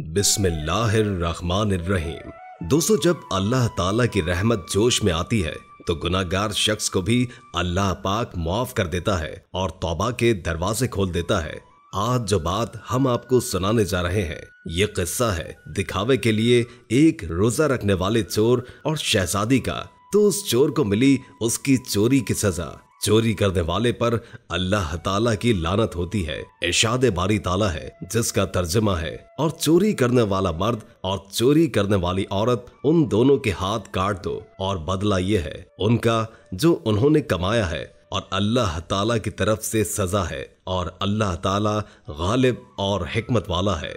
बिस्मिल्लाहिर्रहमानिर्रहीम दोस्तों जब अल्लाह ताला की रहमत जोश में आती है तो गुनागार शख्स को भी अल्लाह पाक माफ कर देता है और तौबा के दरवाजे खोल देता है आज जो बात हम आपको सुनाने जा रहे हैं ये किस्सा है दिखावे के लिए एक रोजा रखने वाले चोर और शहजादी का तो उस चोर को मिली उसकी चोरी की सजा चोरी करने वाले पर अल्लाह ताला की लानत होती है इशादे बारी ताला है जिसका तर्जमा है और चोरी करने वाला मर्द और चोरी करने वाली औरत उन दोनों के हाथ काट दो और बदला ये है उनका जो उन्होंने कमाया है और अल्लाह ताला की तरफ से सजा है और अल्लाह ताला गालिब और हिकमत वाला है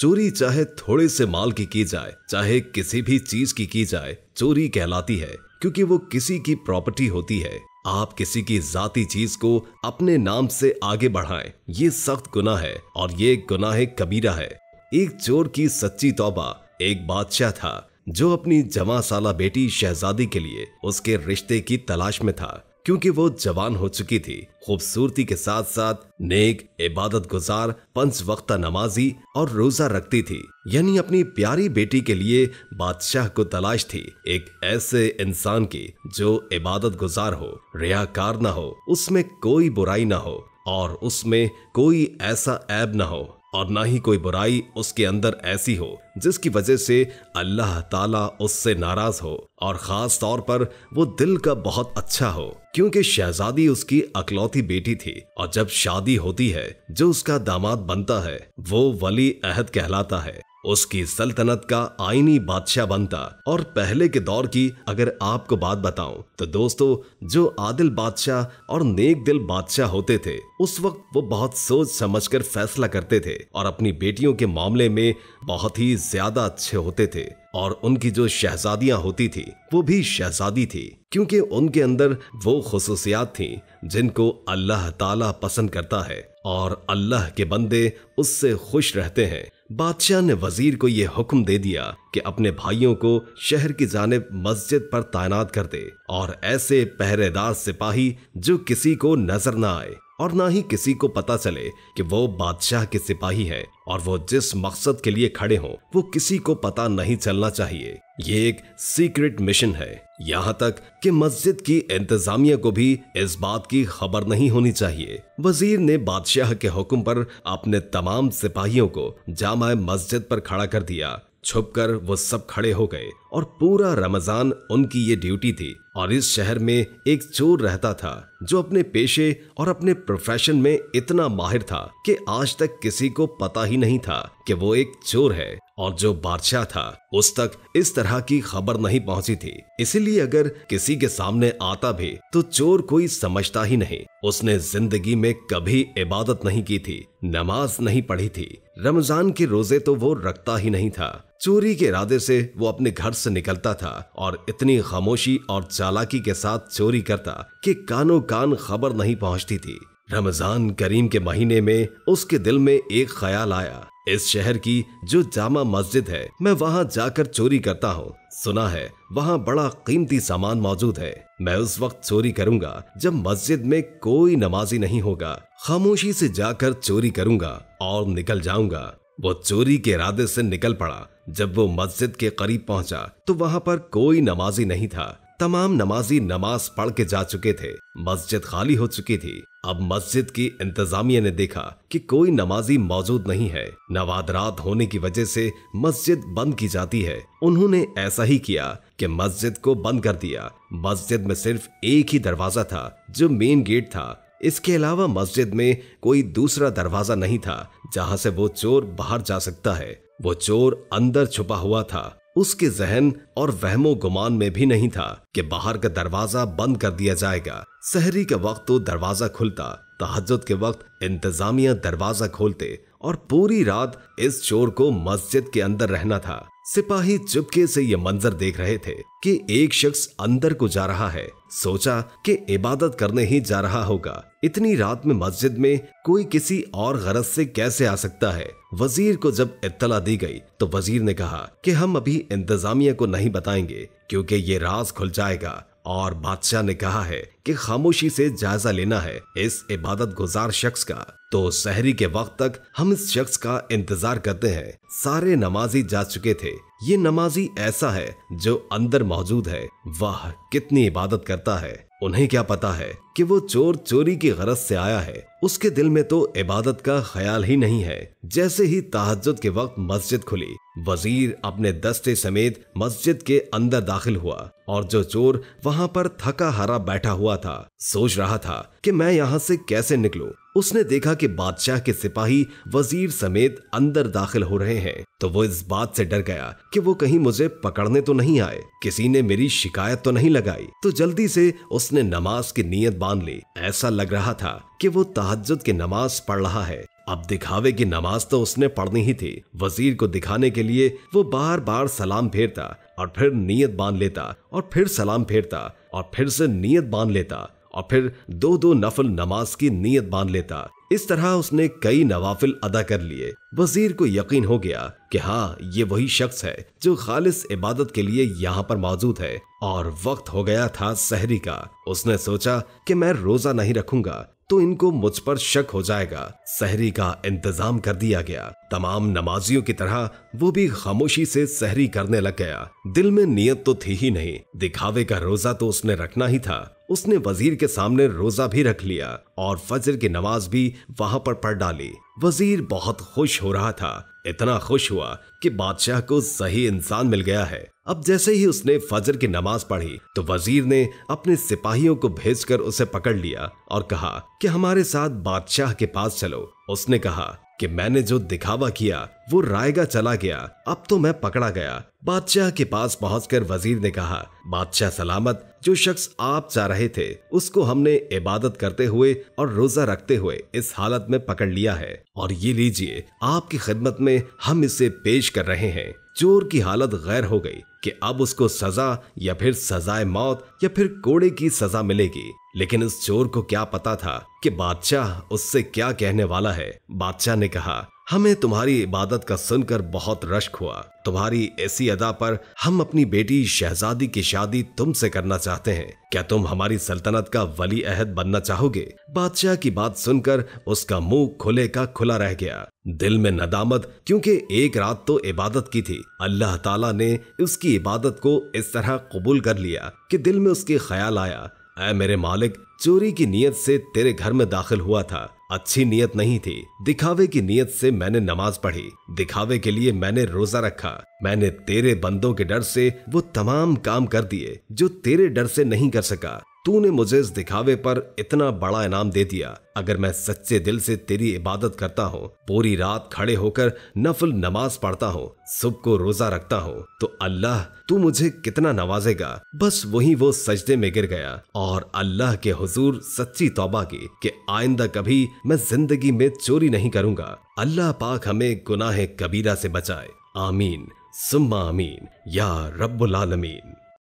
चोरी चाहे थोड़े से माल की की जाए चाहे किसी भी चीज की की जाए चोरी कहलाती है क्योंकि वो किसी की प्रॉपर्टी होती है आप किसी की जाती चीज को अपने नाम से आगे बढ़ाएं ये सख्त गुना है और ये गुनाह कबीरा है एक चोर की सच्ची तौबा एक बादशाह था जो अपनी जमा साला बेटी शहजादी के लिए उसके रिश्ते की तलाश में था क्योंकि वो जवान हो चुकी थी खूबसूरती के साथ साथ नेक इबादत गुजार पंच वक्ता नमाजी और रोजा रखती थी यानी अपनी प्यारी बेटी के लिए बादशाह को तलाश थी एक ऐसे इंसान की जो इबादत गुजार हो रियाकार ना हो उसमें कोई बुराई ना हो और उसमें कोई ऐसा ऐब ना हो और ना ही कोई बुराई उसके अंदर ऐसी हो जिसकी वजह से अल्लाह ताला उससे नाराज हो और ख़ास तौर पर वो दिल का बहुत अच्छा हो क्योंकि शहजादी उसकी अकलौती बेटी थी और जब शादी होती है जो उसका दामाद बनता है वो वली अहद कहलाता है उसकी सल्तनत का आईनी बादशाह बनता और पहले के दौर की अगर आपको बात बताऊं तो दोस्तों जो आदिल बादशाह और नेक दिल बादशाह होते थे उस वक्त वो बहुत सोच समझकर फैसला करते थे और अपनी बेटियों के मामले में बहुत ही ज्यादा अच्छे होते थे और उनकी जो शहजादियां होती थी वो भी शहजादी थी क्योंकि उनके अंदर वो खसूसियात थी जिनको अल्लाह ताला पसंद करता है और अल्लाह के बंदे उससे खुश रहते हैं बादशाह ने वजीर को यह हुक्म दे दिया कि अपने भाइयों को शहर की जानब मस्जिद पर तैनात कर दे और ऐसे पहरेदार सिपाही जो किसी को नजर न आए और ना ही किसी को पता चले कि वो बादशाह के सिपाही है और वो जिस मकसद के लिए खड़े हों वो किसी को पता नहीं चलना चाहिए ये एक सीक्रेट मिशन है यहाँ तक कि मस्जिद की इंतजामिया को भी इस बात की खबर नहीं होनी चाहिए वजीर ने बादशाह के हुक्म पर अपने तमाम सिपाहियों को जामा मस्जिद पर खड़ा कर दिया छुपकर वो सब खड़े हो गए और पूरा रमजान उनकी ये ड्यूटी थी और इस शहर में एक चोर रहता था जो अपने पेशे और अपने प्रोफेशन में इतना माहिर था कि आज तक किसी को पता ही नहीं था कि वो एक चोर है और जो बादशाह था उस तक इस तरह की खबर नहीं पहुंची थी इसीलिए अगर किसी के सामने आता भी तो चोर कोई समझता ही नहीं उसने जिंदगी में कभी इबादत नहीं की थी नमाज नहीं पढ़ी थी रमजान के रोजे तो वो रखता ही नहीं था चोरी के इरादे से वो अपने घर से निकलता था और इतनी खामोशी और चालाकी के साथ चोरी करता कि कानो कान खबर नहीं पहुंचती थी रमजान करीम के महीने में उसके दिल में एक ख्याल आया इस शहर की जो जामा मस्जिद है मैं वहाँ जाकर चोरी करता हूँ सुना है वहाँ बड़ा कीमती सामान मौजूद है मैं उस वक्त चोरी करूंगा जब मस्जिद में कोई नमाजी नहीं होगा खामोशी से जाकर चोरी करूंगा और निकल जाऊंगा वो चोरी के इरादे से निकल पड़ा जब वो मस्जिद के करीब पहुंचा तो वहां पर कोई नमाजी नहीं था तमाम नमाजी नमाज पढ़ के जा चुके थे मस्जिद खाली हो चुकी थी अब मस्जिद की इंतजामिया ने देखा कि कोई नमाजी मौजूद नहीं है नवाद रात होने की वजह से मस्जिद बंद की जाती है उन्होंने ऐसा ही किया कि मस्जिद को बंद कर दिया मस्जिद में सिर्फ एक ही दरवाजा था जो मेन गेट था इसके अलावा मस्जिद में कोई दूसरा दरवाजा नहीं था जहाँ से वो चोर बाहर जा सकता है वो चोर अंदर छुपा हुआ था उसके जहन और वहमो गुमान में भी नहीं था कि बाहर का दरवाजा बंद कर दिया जाएगा शहरी के वक्त तो दरवाजा खुलता तहजत के वक्त इंतजामिया दरवाजा खोलते और पूरी रात इस चोर को मस्जिद के अंदर रहना था सिपाही चुपके से यह मंजर देख रहे थे कि एक शख्स अंदर को जा रहा है सोचा कि इबादत करने ही जा रहा होगा इतनी रात में मस्जिद में कोई किसी और गरज से कैसे आ सकता है वजीर को जब इत्तला दी गई तो वजीर ने कहा कि हम अभी इंतजामिया को नहीं बताएंगे क्योंकि ये राज खुल जाएगा और बादशाह ने कहा है कि खामोशी से जायजा लेना है इस इबादत गुजार शख्स का तो शहरी के वक्त तक हम इस शख्स का इंतजार करते हैं सारे नमाजी जा चुके थे ये नमाजी ऐसा है जो अंदर मौजूद है वह कितनी इबादत करता है उन्हें क्या पता है कि वो चोर चोरी की गरज से आया है उसके दिल में तो इबादत का ख्याल ही नहीं है जैसे ही तहजद के वक्त मस्जिद खुली वजीर अपने दस्ते समेत मस्जिद के अंदर दाखिल हुआ और जो चोर वहां पर थका हरा बैठा हुआ था सोच रहा था कि मैं यहाँ से कैसे निकलूं उसने देखा कि बादशाह के सिपाही वजीर समेत अंदर दाखिल हो रहे हैं तो वो इस बात से डर गया कि वो कहीं मुझे पकड़ने तो नहीं आए किसी ने मेरी शिकायत तो नहीं लगाई तो जल्दी से उसने नमाज की नीयत बांध ली ऐसा लग रहा था कि वो तहजद की नमाज पढ़ रहा है अब दिखावे की नमाज तो उसने पढ़नी ही थी वजीर को दिखाने के लिए वो बार बार सलाम फेरता और फिर नीयत बांध लेता और फिर सलाम फेरता और फिर से नीयत बांध लेता और फिर दो दो नफल नमाज की नीयत बांध लेता इस तरह उसने कई नवाफिल अदा कर लिए वजीर को यकीन हो गया कि हाँ ये वही शख्स है जो खालिस इबादत के लिए यहाँ पर मौजूद है और वक्त हो गया था सहरी का उसने सोचा कि मैं रोजा नहीं रखूंगा तो इनको मुझ पर शक हो जाएगा सहरी का इंतजाम कर दिया गया तमाम नमाजियों की तरह वो भी खामोशी से सहरी करने लग गया दिल में नियत तो थी ही नहीं दिखावे का रोजा तो उसने रखना ही था उसने वजीर के सामने रोजा भी रख लिया और फजर की नमाज भी वहां पर पढ़ डाली वजीर बहुत खुश हो रहा था इतना खुश हुआ कि बादशाह को सही इंसान मिल गया है अब जैसे ही उसने फजर की नमाज पढ़ी तो वजीर ने अपने सिपाहियों को भेजकर उसे पकड़ लिया और कहा कि हमारे साथ बादशाह के पास चलो उसने कहा कि मैंने जो दिखावा किया वो रायगा चला गया अब तो मैं पकड़ा गया बादशाह के पास पहुंचकर वजीर ने कहा बादशाह सलामत जो शख्स आप जा रहे थे उसको हमने इबादत करते हुए और रोजा रखते हुए इस हालत में पकड़ लिया है और ये लीजिए आपकी खिदमत में हम इसे पेश कर रहे हैं चोर की हालत गैर हो गई कि अब उसको सजा या फिर सजाए मौत या फिर कोड़े की सजा मिलेगी लेकिन उस चोर को क्या पता था कि बादशाह उससे क्या कहने वाला है बादशाह ने कहा हमें तुम्हारी इबादत का सुनकर बहुत रश्क हुआ तुम्हारी ऐसी अदा पर हम अपनी बेटी शहजादी की शादी तुमसे करना चाहते हैं क्या तुम हमारी सल्तनत का वली अहद बनना चाहोगे बादशाह की बात सुनकर उसका मुंह खुले का खुला रह गया दिल में नदामत क्योंकि एक रात तो इबादत की थी अल्लाह ताला ने उसकी इबादत को इस तरह कबूल कर लिया कि दिल में उसके ख्याल आया ऐ मेरे मालिक चोरी की नीयत से तेरे घर में दाखिल हुआ था अच्छी नीयत नहीं थी दिखावे की नीयत से मैंने नमाज पढ़ी दिखावे के लिए मैंने रोजा रखा मैंने तेरे बंदों के डर से वो तमाम काम कर दिए जो तेरे डर से नहीं कर सका तूने मुझे इस दिखावे पर इतना बड़ा इनाम दे दिया अगर मैं सच्चे दिल से तेरी इबादत करता हूँ पूरी रात खड़े होकर नफल नमाज पढ़ता हूँ सुबह को रोजा रखता हूँ तो अल्लाह तू मुझे कितना नवाजेगा बस वही वो सजदे में गिर गया और अल्लाह के हुजूर सच्ची तौबा की कि आइंदा कभी मैं जिंदगी में चोरी नहीं करूंगा अल्लाह पाक हमें गुनाह कबीरा से बचाए आमीन सुम्मा आमीन या रब्बुल आलमीन